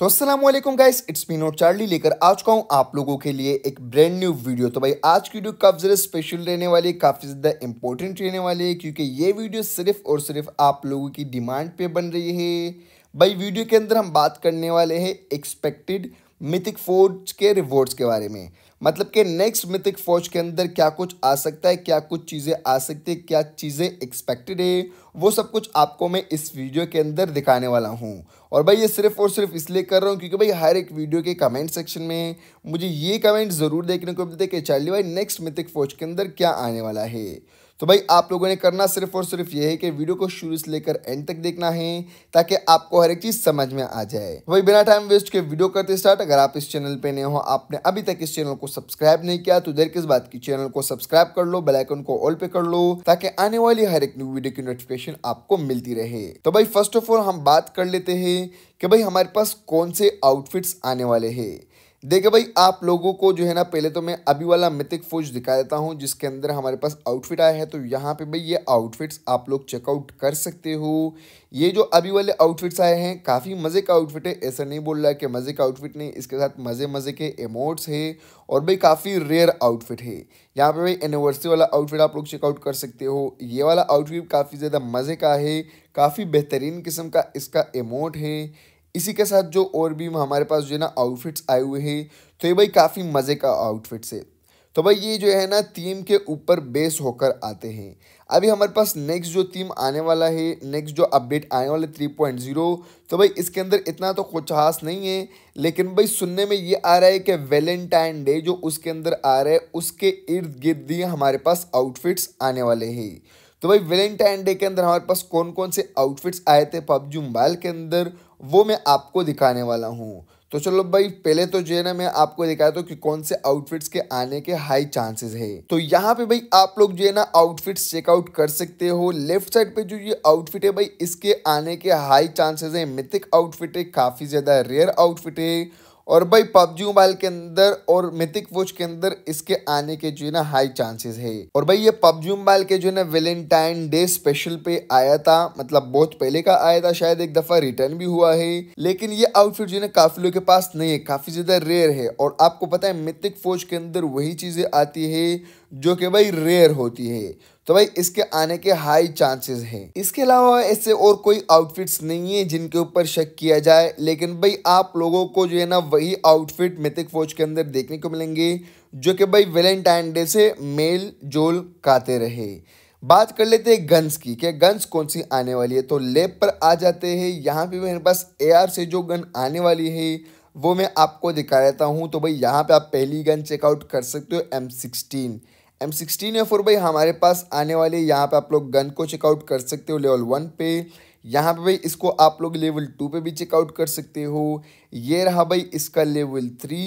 तो असलम guys it's me not Charlie लेकर आ चुका हूँ आप लोगों के लिए एक ब्रांड न्यू वीडियो तो भाई आज की वीडियो काफ़ी ज़्यादा स्पेशल रहने वाली है काफ़ी ज़्यादा इंपॉर्टेंट रहने वाली है क्योंकि ये वीडियो सिर्फ और सिर्फ आप लोगों की डिमांड पे बन रही है भाई वीडियो के अंदर हम बात करने वाले हैं एक्सपेक्टेड मिथिक फोर्ड्स के रिवॉर्ड्स के बारे में मतलब कि नेक्स्ट मिथिक फौज के अंदर क्या कुछ आ सकता है क्या कुछ चीज़ें आ सकती है क्या चीज़ें एक्सपेक्टेड है वो सब कुछ आपको मैं इस वीडियो के अंदर दिखाने वाला हूँ और भाई ये सिर्फ और सिर्फ इसलिए कर रहा हूँ क्योंकि भाई हर एक वीडियो के कमेंट सेक्शन में मुझे ये कमेंट ज़रूर देखने को मिलते कि चार्ली भाई नेक्स्ट मिथिक फौज के अंदर क्या आने वाला है तो भाई आप लोगों ने करना सिर्फ और सिर्फ ये है कि वीडियो को शुरू से लेकर एंड तक देखना है ताकि आपको हर एक चीज़ समझ में आ जाए तो भाई बिना टाइम वेस्ट के वीडियो करते स्टार्ट अगर आप इस चैनल पे नए हो आपने अभी तक इस चैनल को सब्सक्राइब नहीं किया तो देर किस बात की चैनल को सब्सक्राइब कर लो बेलाइकन को ऑल पे कर लो ताकि आने वाली हर एक न्यू वीडियो की नोटिफिकेशन आपको मिलती रहे तो भाई फर्स्ट ऑफ ऑल हम बात कर लेते हैं कि भाई हमारे पास कौन से आउटफिट्स आने वाले हैं देखिए भाई आप लोगों को जो है ना पहले तो मैं अभी वाला मिथिक फोज दिखा देता हूँ जिसके अंदर हमारे पास आउटफिट आया है तो यहाँ पे भाई ये आउटफिट्स आप लोग चेकआउट कर सकते हो ये जो अभी वाले आउटफिट्स आए हैं काफ़ी मज़े का आउटफिट है ऐसा नहीं बोल रहा है कि मज़े का आउटफिट नहीं इसके साथ मज़े मज़े के एमोट्स है और भाई काफ़ी रेयर आउटफिट है यहाँ पे भाई एनिवर्सरी वाला आउटफिट आप लोग चेकआउट कर सकते हो ये वाला आउटफिट काफ़ी ज़्यादा मज़े का है काफ़ी बेहतरीन किस्म का इसका एमोट है इसी के साथ जो और भी हमारे पास जो है ना आउटफिट्स आए हुए हैं तो ये भाई काफ़ी मज़े का आउटफिट्स है तो भाई ये जो है ना थीम के ऊपर बेस होकर आते हैं अभी हमारे पास नेक्स्ट जो थीम आने वाला है नेक्स्ट जो अपडेट आने वाला थ्री पॉइंट जीरो तो भाई इसके अंदर इतना तो कुछ खास नहीं है लेकिन भाई सुनने में ये आ रहा है कि वेलेंटाइन डे जो उसके अंदर आ रहा है उसके इर्द गिर्द ही हमारे पास आउटफिट्स आने वाले हैं तो भाई वेलेंटाइन डे के अंदर हमारे पास कौन कौन से आउटफिट्स आए थे पबजी मोबाइल के अंदर वो मैं आपको दिखाने वाला हूँ तो चलो भाई पहले तो जो है ना मैं आपको दिखाया था कि कौन से आउटफिट्स के आने के हाई चांसेस है तो यहाँ पे भाई आप लोग जो है ना आउटफिट्स चेकआउट कर सकते हो लेफ्ट साइड पे जो ये आउटफिट है भाई इसके आने के हाई चांसेस है मिथिक आउटफिट है काफ़ी ज़्यादा रेयर आउटफिट है और भाई पबजी मोबाइल के अंदर और मिथिक वॉच के अंदर इसके आने के जो है ना हाई चांसेस है और भाई ये पबजी मोबाइल के जो है ना वेलेंटाइन डे स्पेशल पे आया था मतलब बहुत पहले का आया था शायद एक दफा रिटर्न भी हुआ है लेकिन ये आउटफिट जो है ना काफी लोग के पास नहीं है काफी ज्यादा रेयर है और आपको पता है मिथिक फौज के अंदर वही चीजें आती है जो कि भाई रेयर होती है तो भाई इसके आने के हाई चांसेस हैं इसके अलावा ऐसे और कोई आउटफिट्स नहीं है जिनके ऊपर शक किया जाए लेकिन भाई आप लोगों को जो है ना वही आउटफिट मिथिक फौज के अंदर देखने को मिलेंगे जो कि भाई वेलेंटाइन डे से मेल जोल काते रहे बात कर लेते हैं गन्स की क्या गन्स कौन सी आने वाली है तो लेप पर आ जाते हैं यहाँ पे मेरे पास ए से जो गन आने वाली है वो मैं आपको दिखा देता हूँ तो भाई यहाँ पे आप पहली गन चेकआउट कर सकते हो एम सिक्सटीन एम सिक्सटीन या फोर भाई हमारे पास आने वाले यहाँ पे आप लोग गन को चेकआउट कर सकते हो लेवल वन पे यहाँ पे भाई इसको आप लोग लेवल टू पे भी चेकआउट कर सकते हो ये रहा भाई इसका लेवल थ्री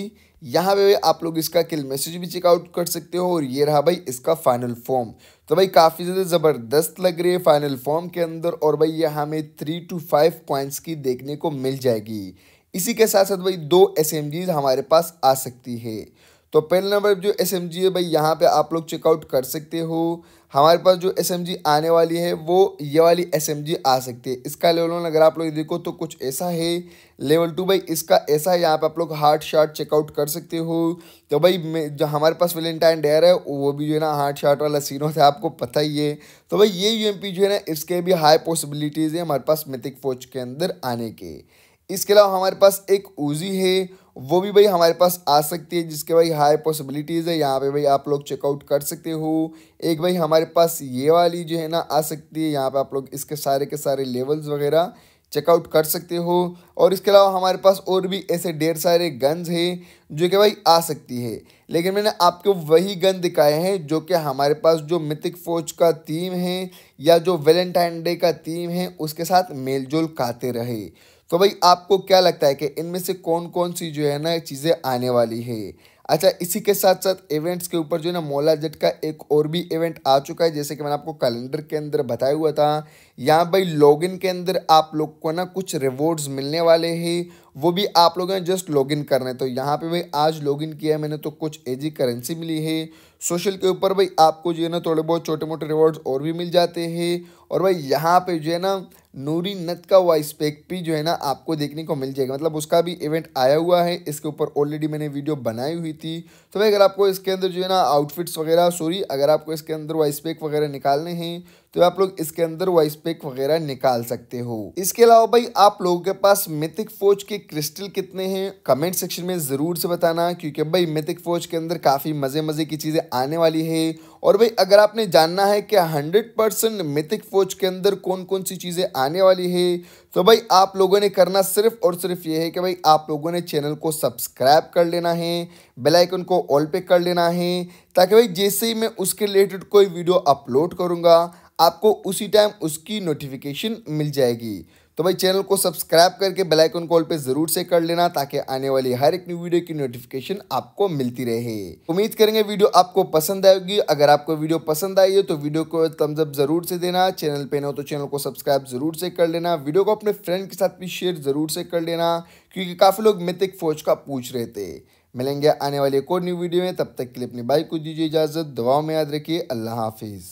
यहाँ पे भाई आप लोग इसका किल मैसेज भी चेकआउट कर सकते हो और ये रहा भाई इसका फाइनल फॉर्म तो भाई काफ़ी ज़्यादा ज़बरदस्त लग रही है फाइनल फॉर्म के अंदर और भाई ये हमें थ्री टू फाइव पॉइंट्स की देखने को मिल जाएगी इसी के साथ साथ भाई दो एस हमारे पास आ सकती है तो पहला नंबर जो एस है भाई यहाँ पे आप लोग चेकआउट कर सकते हो हमारे पास जो एस आने वाली है वो ये वाली एस आ सकती है इसका लेवल वन अगर आप लोग देखो तो कुछ ऐसा है लेवल टू भाई इसका ऐसा है यहाँ पे आप लोग हार्ट शार्ट चेकआउट कर सकते हो तो भाई जो हमारे पास वेलेंटाइन डेयर है वो भी जो है ना हार्ट शार्ट वाला सीन होता है आपको पता ही है तो भाई ये यू जो है ना इसके भी हाई पॉसिबिलिटीज़ है हमारे पास मिथिक फोज के अंदर आने के इसके अलावा हमारे पास एक ऊजी है वो भी भाई हमारे पास आ सकती है जिसके भाई हाई पॉसिबिलिटीज़ है यहाँ पे भाई आप लोग चेकआउट कर सकते हो एक भाई हमारे पास ये वाली जो है ना आ सकती है यहाँ पे आप लोग इसके सारे के सारे लेवल्स वगैरह चेकआउट कर सकते हो और इसके अलावा हमारे पास और भी ऐसे ढेर सारे गन्स हैं जो कि भाई आ सकती है लेकिन मैंने आपको वही गन दिखाए हैं जो कि हमारे पास जो मिथिक फौज का थीम है या जो वैलेंटाइन डे का थीम है उसके साथ मेलजोल खाते रहे तो भाई आपको क्या लगता है कि इनमें से कौन कौन सी जो है ना चीज़ें आने वाली है अच्छा इसी के साथ साथ इवेंट्स के ऊपर जो है ना मोला जट का एक और भी इवेंट आ चुका है जैसे कि मैंने आपको कैलेंडर के अंदर बताया हुआ था यहाँ भाई लॉगिन के अंदर आप लोग को ना कुछ रिवॉर्ड्स मिलने वाले हैं वो भी आप लोगों ने जस्ट लॉगिन करना है तो यहाँ पे भाई आज लॉगिन किया है मैंने तो कुछ एजी करेंसी मिली है सोशल के ऊपर भाई आपको जो है ना थोड़े बहुत छोटे मोटे रिवॉर्ड्स और भी मिल जाते हैं और भाई यहाँ पर जो है ना नूरी नत का वॉइस पैक भी जो है ना आपको देखने को मिल जाएगा मतलब उसका भी इवेंट आया हुआ है इसके ऊपर ऑलरेडी मैंने वीडियो बनाई हुई थी तो भाई अगर आपको इसके अंदर जो है ना आउटफिट्स वगैरह सॉरी अगर आपको इसके अंदर वॉइस पैक वगैरह निकालने हैं तो आप लोग इसके अंदर वॉइस पैक वगैरह निकाल सकते हो इसके अलावा भाई आप लोगों के पास मिथिक फोज के क्रिस्टल कितने हैं कमेंट सेक्शन में जरूर से बताना क्योंकि भाई मिथिक फोज के अंदर काफी मजे मजे की चीजें आने वाली है और भाई अगर आपने जानना है कि हंड्रेड परसेंट मिथिक फोज के अंदर कौन कौन सी चीज़ें आने वाली है तो भाई आप लोगों ने करना सिर्फ और सिर्फ ये है कि भाई आप लोगों ने चैनल को सब्सक्राइब कर लेना है बेल आइकन को ऑल पे कर लेना है ताकि भाई जैसे ही मैं उसके रिलेटेड कोई वीडियो अपलोड करूंगा आपको उसी टाइम उसकी नोटिफिकेशन मिल जाएगी तो भाई चैनल को सब्सक्राइब करके बेल आइकन कॉल पे जरूर से कर लेना ताकि आने वाली हर एक न्यू वीडियो की नोटिफिकेशन आपको मिलती रहे उम्मीद करेंगे वीडियो आपको पसंद आएगी अगर आपको वीडियो पसंद आई हो तो वीडियो को थम्सअप जरूर से देना चैनल पे ना हो तो चैनल को सब्सक्राइब जरूर से कर लेना वीडियो को अपने फ्रेंड के साथ भी शेयर जरूर से कर लेना क्योंकि काफ़ी लोग मिथिक फौज का पूछ रहे थे मिलेंगे आने वाले एक और न्यू वीडियो में तब तक के लिए अपनी बाइक को दीजिए इजाज़त दुआओं में याद रखिए अल्लाह हाफिज़